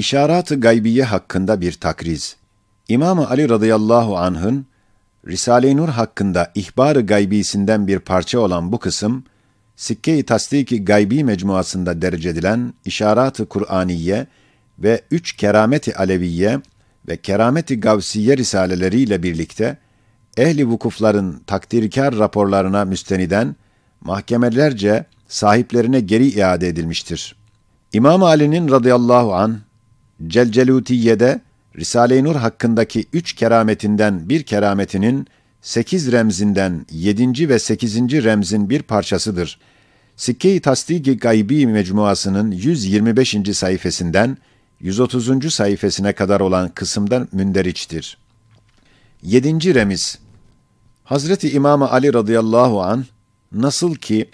İşarat-ı gaybiye hakkında bir takriz. İmam Ali radıyallahu anh'ın Risale-i Nur hakkında ihbar-ı gaybisinden bir parça olan bu kısım, Sikke-i Tasdik-i Gaybi mecmuasında derecedilen İşarat-ı Kur'aniye ve üç Keramet-i Aleviye ve Keramet-i Gavsiye risaleleriyle birlikte ehli vukufların takdirkar raporlarına müsteniden mahkemelerce sahiplerine geri iade edilmiştir. İmam Ali'nin radıyallahu an Celcelutiye'de Risale-i Nur hakkındaki üç kerametinden bir kerametinin sekiz remzinden yedinci ve sekizinci remzin bir parçasıdır. Sikke-i Tasdiki Gaybi mecmuasının 125. sayfasından 130. sayfasına kadar olan kısımdan münderiçtir. 7. remiz Hazreti İmam Ali radıyallahu an nasıl ki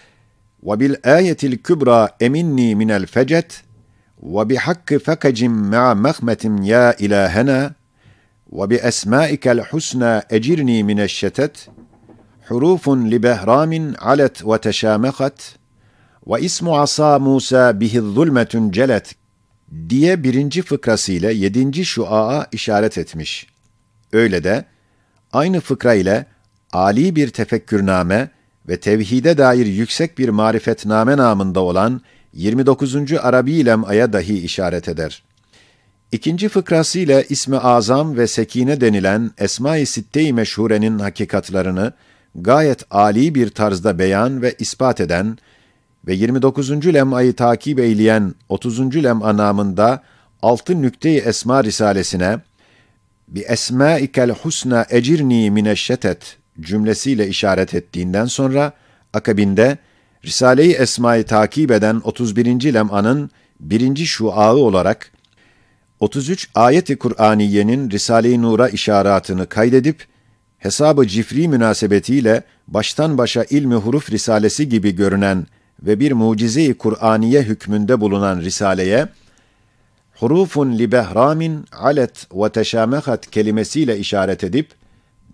ve bil ayetil kübra eminni minel fecet وبحق فكج مع مخمة يا إلهنا وبأسمائك الحسنى أجرني من الشتت حروف لبهرام علت وتشامخت واسم عصا Musa bihi zulmetun celet diye birinci fıkrasıyla yedinci şuaa işaret etmiş. Öyle de aynı fıkra ile Ali bir tefekkürname ve tevhide dair yüksek bir marifetname namında olan 29. Arabi lem'aya dahi işaret eder. İkinci fıkrasıyla ismi azam ve sekine denilen Esma-i Sitte-i Meşhure'nin hakikatlarını gayet âli bir tarzda beyan ve ispat eden ve 29. lem'ayı takip eyleyen 30. lem anamında 6 nükte-i esma risalesine bi esmaikel husna ecirni mineşşetet cümlesiyle işaret ettiğinden sonra akabinde Risale-i Esma'yı takip eden 31. lem'anın birinci şuağı olarak 33 ayeti Kur'aniyenin Risale-i Nur'a işaratını kaydedip hesabı cifri münasebetiyle baştan başa ilmi huruf risalesi gibi görünen ve bir mucize-i Kur'aniye hükmünde bulunan risaleye hurufun li behramin alet ve teşamehat kelimesiyle işaret edip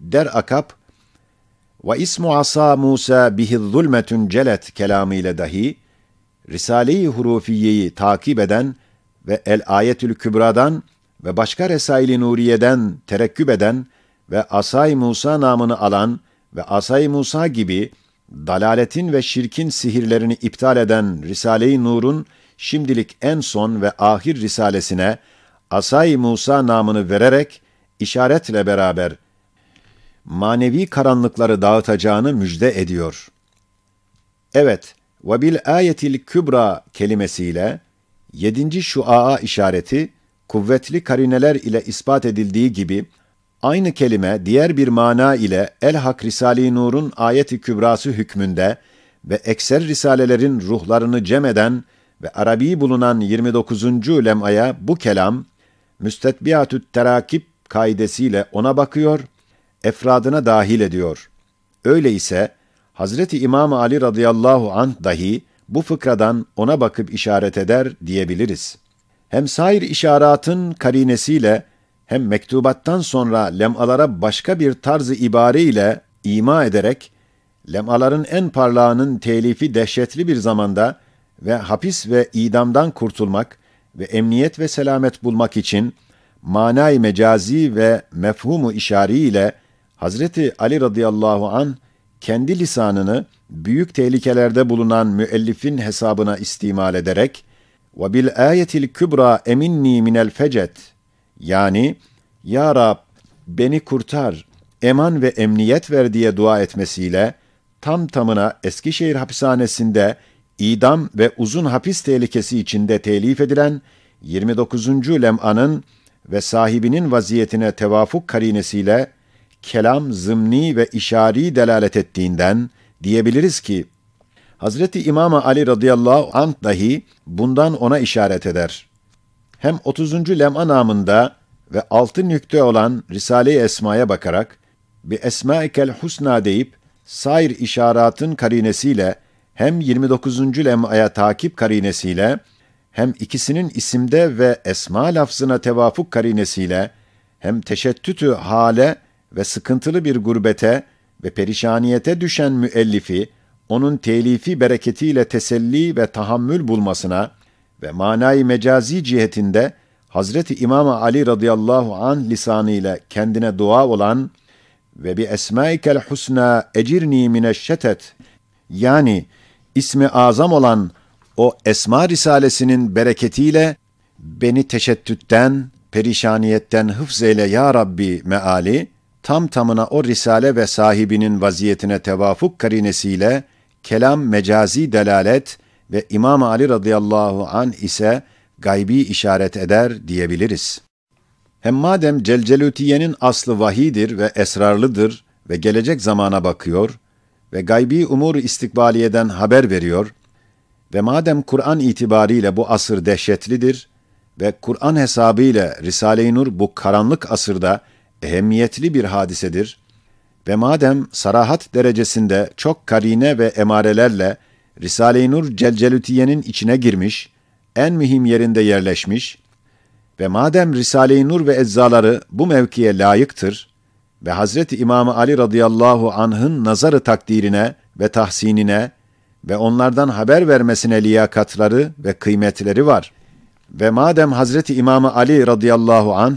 der akap ve ismu asa Musa bihi zulmetün celet kelamı ile dahi Risale-i Hurufiye'yi takip eden ve El Ayetül Kübra'dan ve başka Resail-i Nuriye'den terekküp eden ve Asay Musa namını alan ve Asay Musa gibi dalaletin ve şirkin sihirlerini iptal eden Risale-i Nur'un şimdilik en son ve ahir risalesine Asay Musa namını vererek işaretle beraber manevi karanlıkları dağıtacağını müjde ediyor. Evet, ve bil ayetil kübra kelimesiyle yedinci şuaa işareti kuvvetli karineler ile ispat edildiği gibi aynı kelime diğer bir mana ile El Hak Risale-i Nur'un ayeti kübrası hükmünde ve ekser risalelerin ruhlarını cem eden ve Arabi bulunan 29. lemaya bu kelam müstetbiatü terakip kaidesiyle ona bakıyor efradına dahil ediyor. Öyle ise Hazreti İmam Ali radıyallahu anh dahi bu fıkradan ona bakıp işaret eder diyebiliriz. Hem sair işaratın karinesiyle hem mektubattan sonra lemalara başka bir tarzı ibare ile ima ederek lemaların en parlağının telifi dehşetli bir zamanda ve hapis ve idamdan kurtulmak ve emniyet ve selamet bulmak için manay mecazi ve mefhumu işari ile Hazreti Ali radıyallahu an kendi lisanını büyük tehlikelerde bulunan müellifin hesabına istimal ederek ve bil ayetil kübra eminni minel fecet yani ya Rab beni kurtar eman ve emniyet ver diye dua etmesiyle tam tamına Eskişehir hapishanesinde idam ve uzun hapis tehlikesi içinde telif edilen 29. lem'anın ve sahibinin vaziyetine tevafuk karinesiyle kelam zımni ve işari delalet ettiğinden diyebiliriz ki Hazreti İmam Ali radıyallahu anh dahi bundan ona işaret eder. Hem 30. lem'a namında ve 6 nükte olan Risale-i Esma'ya bakarak bi esmaikel husna deyip sair işaratın karinesiyle hem 29. lem'aya takip karinesiyle hem ikisinin isimde ve esma lafzına tevafuk karinesiyle hem teşettütü hale ve sıkıntılı bir gurbete ve perişaniyete düşen müellifi, onun telifi bereketiyle teselli ve tahammül bulmasına ve manayı mecazi cihetinde Hazreti İmam Ali radıyallahu an lisanıyla kendine dua olan ve bi esmaikel husna ecirni mineşşetet yani ismi azam olan o Esma Risalesinin bereketiyle beni teşettütten, perişaniyetten hıfz eyle ya Rabbi meali tam tamına o risale ve sahibinin vaziyetine tevafuk karinesiyle kelam mecazi delalet ve İmam Ali radıyallahu an ise gaybi işaret eder diyebiliriz. Hem madem Celcelutiye'nin aslı vahidir ve esrarlıdır ve gelecek zamana bakıyor ve gaybi umur istikbaliyeden haber veriyor ve madem Kur'an itibariyle bu asır dehşetlidir ve Kur'an hesabı ile Risale-i Nur bu karanlık asırda ehemmiyetli bir hadisedir ve madem sarahat derecesinde çok karine ve emarelerle Risale-i Nur Celcelütiye'nin içine girmiş, en mühim yerinde yerleşmiş ve madem Risale-i Nur ve eczaları bu mevkiye layıktır ve Hazreti İmam Ali radıyallahu anh'ın nazarı takdirine ve tahsinine ve onlardan haber vermesine liyakatları ve kıymetleri var. Ve madem Hazreti İmam Ali radıyallahu anh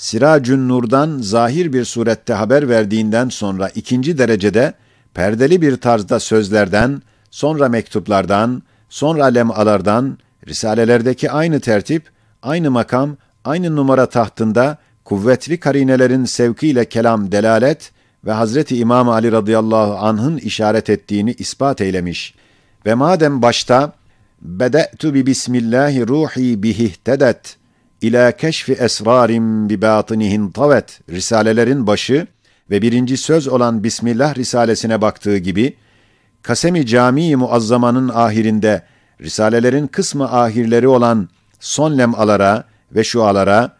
Siracün Nur'dan zahir bir surette haber verdiğinden sonra ikinci derecede perdeli bir tarzda sözlerden, sonra mektuplardan, sonra lemalardan, risalelerdeki aynı tertip, aynı makam, aynı numara tahtında kuvvetli karinelerin sevkiyle kelam delalet ve Hazreti İmam Ali radıyallahu anh'ın işaret ettiğini ispat eylemiş. Ve madem başta bede'tu bi bismillahi ruhi bihih tedet İlâ keşfi esrarim bi bâtinihin tavet risalelerin başı ve birinci söz olan Bismillah Risalesine baktığı gibi, Kasemi Camii Muazzama'nın ahirinde risalelerin kısmı ahirleri olan son lemalara ve şualara,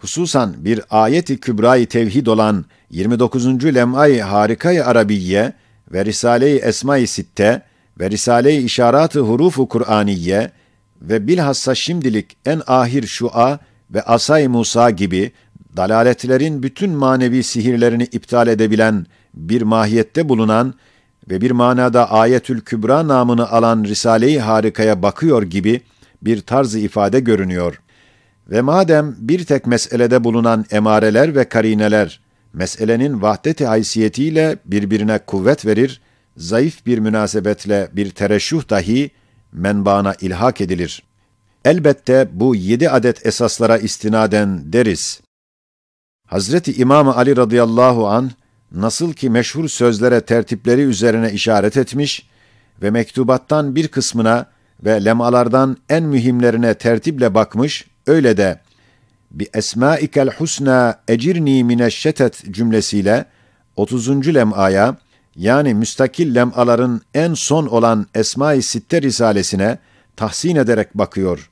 hususan bir ayeti kübra-i tevhid olan 29. lem'ay-i harika-i arabiye ve Risale-i Esma-i Sitte ve Risale-i İşarat-ı Huruf-u Kur'aniye ve bilhassa şimdilik en ahir şua ve Asay Musa gibi dalaletlerin bütün manevi sihirlerini iptal edebilen bir mahiyette bulunan ve bir manada Ayetül Kübra namını alan Risale-i Harika'ya bakıyor gibi bir tarzı ifade görünüyor. Ve madem bir tek meselede bulunan emareler ve karineler, meselenin vahdeti haysiyetiyle birbirine kuvvet verir, zayıf bir münasebetle bir tereşuh dahi menbaana ilhak edilir. Elbette bu yedi adet esaslara istinaden deriz. Hazreti imam Ali radıyallahu an nasıl ki meşhur sözlere tertipleri üzerine işaret etmiş ve mektubattan bir kısmına ve lemalardan en mühimlerine tertiple bakmış, öyle de bi esmaikel husna ecirni mineşşetet cümlesiyle 30. lemaya yani müstakil lemaların en son olan Esma-i Sitte Risalesine tahsin ederek bakıyor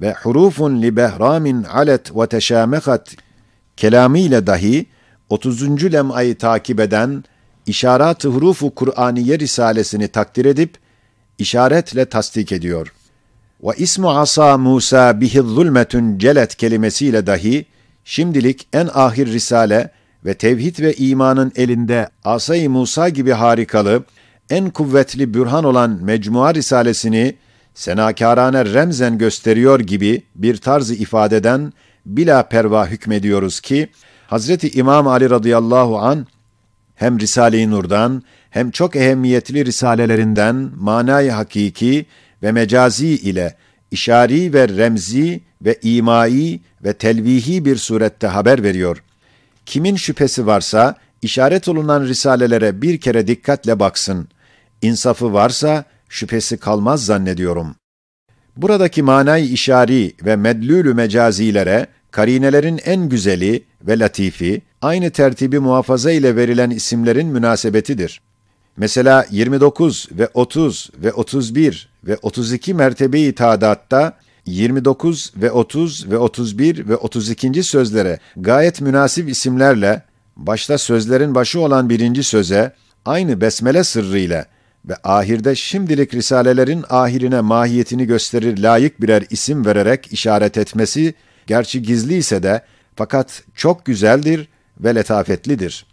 ve hurufun li behramin alet ve teşamekat kelamiyle dahi 30. lemayı takip eden İşarat-ı Hurufu Kur'aniye Risalesini takdir edip işaretle tasdik ediyor. Ve ismu asa Musa bihi zulmetün celet kelimesiyle dahi şimdilik en ahir risale ve tevhid ve imanın elinde Asay-ı Musa gibi harikalı, en kuvvetli bürhan olan Mecmua Risalesini senakârâne remzen gösteriyor gibi bir tarzı ifadeden bila perva hükmediyoruz ki, Hazreti İmam Ali radıyallahu an hem Risale-i Nur'dan hem çok ehemmiyetli risalelerinden manayı hakiki ve mecazi ile işari ve remzi ve imai ve telvihi bir surette haber veriyor. Kimin şüphesi varsa işaret olunan risalelere bir kere dikkatle baksın. İnsafı varsa şüphesi kalmaz zannediyorum. Buradaki manay işari ve medlülü mecazilere karinelerin en güzeli ve latifi aynı tertibi muhafaza ile verilen isimlerin münasebetidir. Mesela 29 ve 30 ve 31 ve 32 mertebeyi tadatta 29 ve 30 ve 31 ve 32. sözlere gayet münasip isimlerle, başta sözlerin başı olan birinci söze, aynı besmele sırrıyla ve ahirde şimdilik risalelerin ahirine mahiyetini gösterir layık birer isim vererek işaret etmesi, gerçi gizli ise de fakat çok güzeldir ve letafetlidir.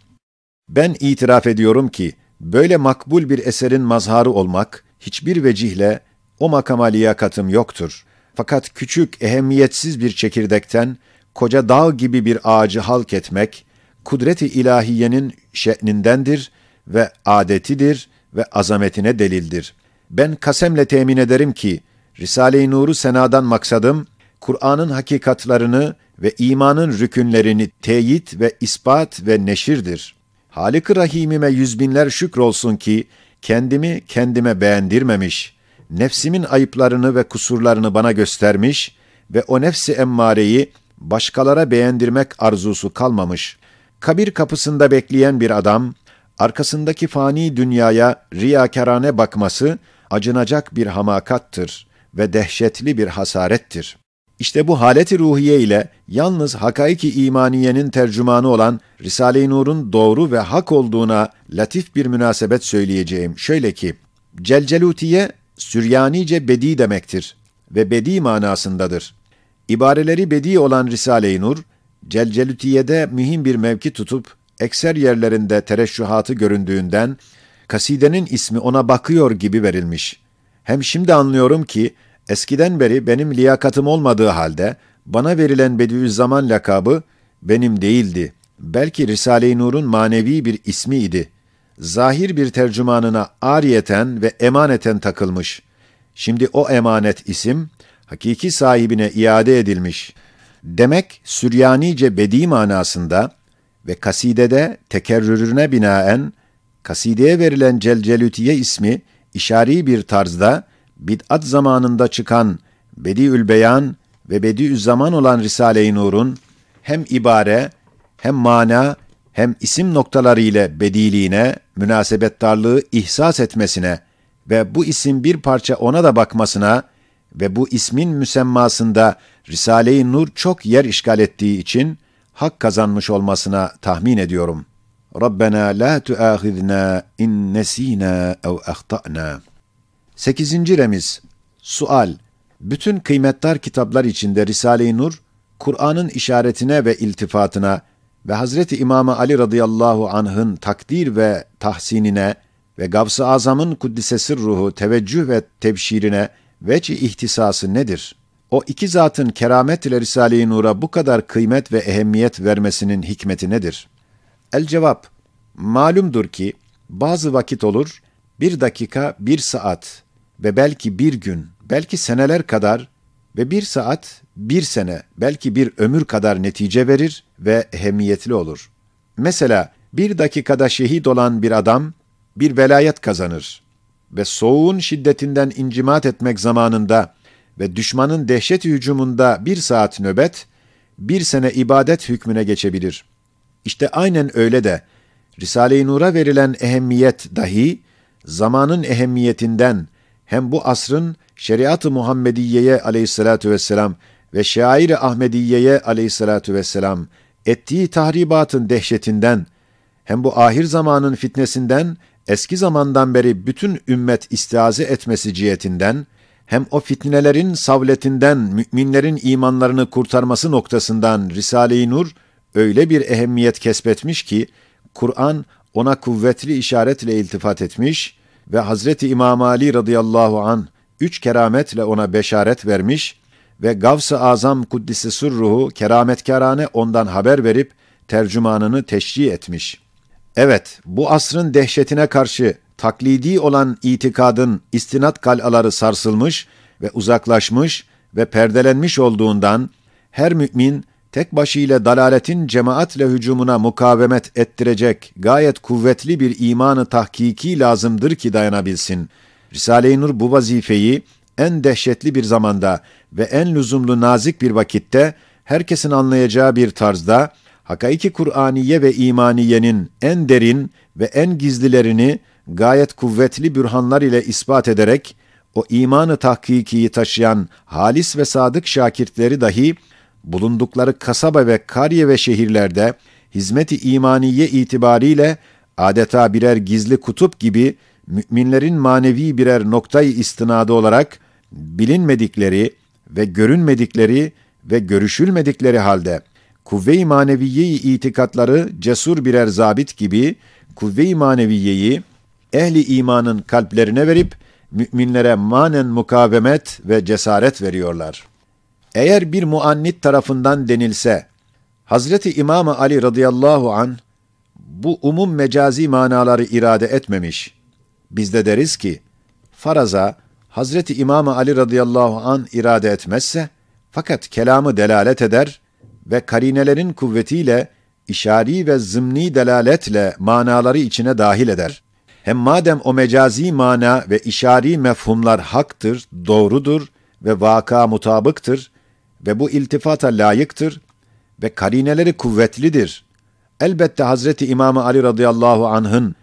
Ben itiraf ediyorum ki, böyle makbul bir eserin mazharı olmak, hiçbir vecihle o makama liyakatım yoktur.'' Fakat küçük, ehemmiyetsiz bir çekirdekten koca dağ gibi bir ağacı halk etmek, kudreti ilahiyenin şe'nindendir ve adetidir ve azametine delildir. Ben kasemle temin ederim ki, Risale-i Nur'u senadan maksadım, Kur'an'ın hakikatlarını ve imanın rükünlerini teyit ve ispat ve neşirdir. Halik-i Rahimime yüzbinler şükrolsun ki, kendimi kendime beğendirmemiş.'' nefsimin ayıplarını ve kusurlarını bana göstermiş ve o nefsi emmareyi başkalara beğendirmek arzusu kalmamış. Kabir kapısında bekleyen bir adam, arkasındaki fani dünyaya riyakarane bakması acınacak bir hamakattır ve dehşetli bir hasarettir. İşte bu haleti ruhiye ile yalnız hakaiki imaniyenin tercümanı olan Risale-i Nur'un doğru ve hak olduğuna latif bir münasebet söyleyeceğim. Şöyle ki, Celcelutiye Süryanice bedi demektir ve bedi manasındadır. İbareleri bedi olan Risale-i Nur, Celcelütiye'de mühim bir mevki tutup ekser yerlerinde tereşşuhatı göründüğünden kasidenin ismi ona bakıyor gibi verilmiş. Hem şimdi anlıyorum ki eskiden beri benim liyakatım olmadığı halde bana verilen Bediüzzaman lakabı benim değildi. Belki Risale-i Nur'un manevi bir ismi idi zahir bir tercümanına ariyeten ve emaneten takılmış. Şimdi o emanet isim, hakiki sahibine iade edilmiş. Demek Süryanice bedi manasında ve kasidede tekerrürüne binaen, kasideye verilen Celcelütiye ismi, işari bir tarzda, bid'at zamanında çıkan Bediül Beyan ve Bediüzzaman olan Risale-i Nur'un hem ibare, hem mana, hem isim noktaları ile bediliğine, münasebettarlığı ihsas etmesine ve bu isim bir parça ona da bakmasına ve bu ismin müsemmasında Risale-i Nur çok yer işgal ettiği için hak kazanmış olmasına tahmin ediyorum. Rabbena la tuahizna in nesina ev ahtana. 8. remiz Sual Bütün kıymetdar kitaplar içinde Risale-i Nur, Kur'an'ın işaretine ve iltifatına, ve Hazreti İmamı Ali radıyallahu anh'ın takdir ve tahsinine ve Gavs-ı Azam'ın kuddisesir ruhu teveccüh ve tebşirine veç ihtisası nedir? O iki zatın keramet ile Risale-i Nur'a bu kadar kıymet ve ehemmiyet vermesinin hikmeti nedir? El cevap, malumdur ki bazı vakit olur, bir dakika, bir saat ve belki bir gün, belki seneler kadar ve bir saat, bir sene, belki bir ömür kadar netice verir ve ehemmiyetli olur. Mesela bir dakikada şehit olan bir adam, bir velayet kazanır ve soğuğun şiddetinden incimat etmek zamanında ve düşmanın dehşet hücumunda bir saat nöbet, bir sene ibadet hükmüne geçebilir. İşte aynen öyle de, Risale-i Nur'a verilen ehemmiyet dahi, zamanın ehemmiyetinden hem bu asrın şeriat-ı Muhammediye'ye aleyhissalatu vesselam ve şair-i Ahmediye'ye aleyhissalatu vesselam ettiği tahribatın dehşetinden hem bu ahir zamanın fitnesinden eski zamandan beri bütün ümmet istiaze etmesi cihetinden hem o fitnelerin savletinden müminlerin imanlarını kurtarması noktasından Risale-i Nur öyle bir ehemmiyet kesbetmiş ki Kur'an ona kuvvetli işaretle iltifat etmiş ve Hazreti İmam Ali radıyallahu an üç kerametle ona beşaret vermiş ve Gavs-ı Azam Kuddisi Sırruhu kerametkarane ondan haber verip tercümanını teşcih etmiş. Evet, bu asrın dehşetine karşı taklidi olan itikadın istinat kalaları sarsılmış ve uzaklaşmış ve perdelenmiş olduğundan her mümin tek başıyla dalaletin cemaatle hücumuna mukavemet ettirecek gayet kuvvetli bir imanı tahkiki lazımdır ki dayanabilsin.'' Risale-i Nur bu vazifeyi en dehşetli bir zamanda ve en lüzumlu nazik bir vakitte herkesin anlayacağı bir tarzda hakaiki Kur'aniye ve imaniyenin en derin ve en gizlilerini gayet kuvvetli bürhanlar ile ispat ederek o imanı tahkikiyi taşıyan halis ve sadık şakirtleri dahi bulundukları kasaba ve kariye ve şehirlerde hizmeti imaniye itibariyle adeta birer gizli kutup gibi müminlerin manevi birer noktayı istinadı olarak bilinmedikleri ve görünmedikleri ve görüşülmedikleri halde kuvve-i maneviyeyi itikatları cesur birer zabit gibi kuvve-i maneviyeyi ehli imanın kalplerine verip müminlere manen mukavemet ve cesaret veriyorlar. Eğer bir muannit tarafından denilse, Hazreti İmam Ali radıyallahu an bu umum mecazi manaları irade etmemiş. Biz de deriz ki, faraza Hazreti İmam Ali radıyallahu an irade etmezse, fakat kelamı delalet eder ve karinelerin kuvvetiyle işari ve zımni delaletle manaları içine dahil eder. Hem madem o mecazi mana ve işari mefhumlar haktır, doğrudur ve vaka mutabıktır ve bu iltifata layıktır ve karineleri kuvvetlidir. Elbette Hazreti İmam Ali radıyallahu anh'ın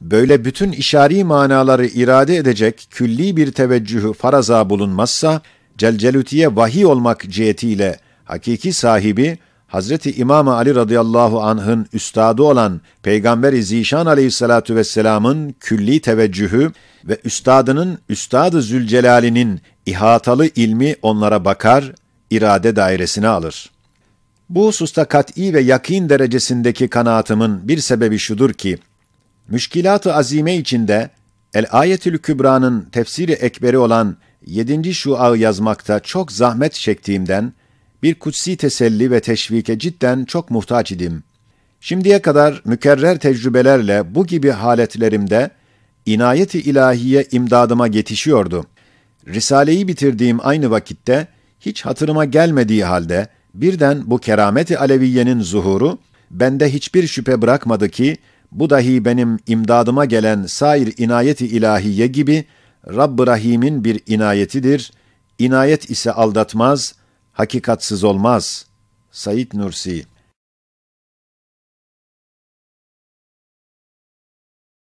böyle bütün işari manaları irade edecek külli bir teveccühü faraza bulunmazsa, Celcelutiye vahiy olmak cihetiyle hakiki sahibi, Hazreti imam Ali radıyallahu anh'ın üstadı olan Peygamber-i Zişan aleyhissalatu vesselamın külli teveccühü ve üstadının üstadı Zülcelal'inin ihatalı ilmi onlara bakar, irade dairesine alır. Bu hususta kat'i ve yakin derecesindeki kanaatımın bir sebebi şudur ki, Müşkilat-ı Azime içinde El Ayetül Kübra'nın tefsiri ekberi olan 7. şua'ı yazmakta çok zahmet çektiğimden bir kutsi teselli ve teşvike cidden çok muhtaç idim. Şimdiye kadar mükerrer tecrübelerle bu gibi haletlerimde inayeti ilahiye imdadıma yetişiyordu. Risaleyi bitirdiğim aynı vakitte hiç hatırıma gelmediği halde birden bu kerameti aleviyenin zuhuru bende hiçbir şüphe bırakmadı ki bu dahi benim imdadıma gelen sair inayeti ilahiye gibi rabb Rahim'in bir inayetidir. İnayet ise aldatmaz, hakikatsız olmaz. Said Nursi